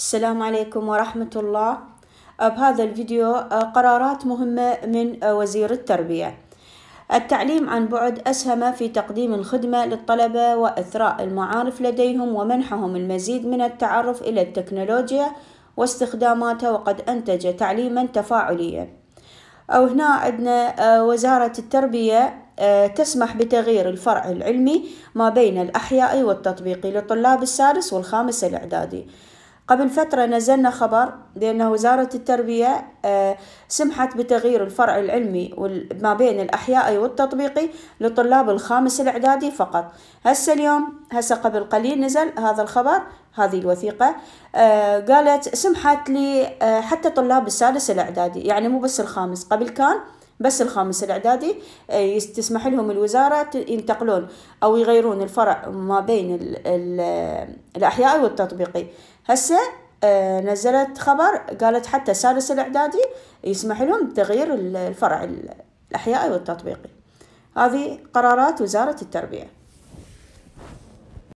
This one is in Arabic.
السلام عليكم ورحمة الله بهذا الفيديو قرارات مهمة من وزير التربية التعليم عن بعد أسهم في تقديم الخدمة للطلبة وإثراء المعارف لديهم ومنحهم المزيد من التعرف إلى التكنولوجيا واستخداماتها وقد أنتج تعليما تفاعليا أو هنا عندنا وزارة التربية تسمح بتغيير الفرع العلمي ما بين الأحيائي والتطبيقي لطلاب السادس والخامس الإعدادي قبل فترة نزلنا خبر بأن وزارة التربية آه، سمحت بتغيير الفرع العلمي ما بين الأحيائي والتطبيقي لطلاب الخامس الإعدادي فقط هسه اليوم هسه قبل قليل نزل هذا الخبر هذه الوثيقة آه، قالت سمحت لي آه، حتى طلاب السادس الإعدادي يعني مو بس الخامس قبل كان بس الخامس الإعدادي تسمح لهم الوزارة ينتقلون أو يغيرون الفرع ما بين الأحيائي والتطبيقي هسه آه، نزلت خبر قالت حتى سادس الإعدادي يسمح لهم بتغيير الفرع الأحيائي والتطبيقي هذه قرارات وزارة التربية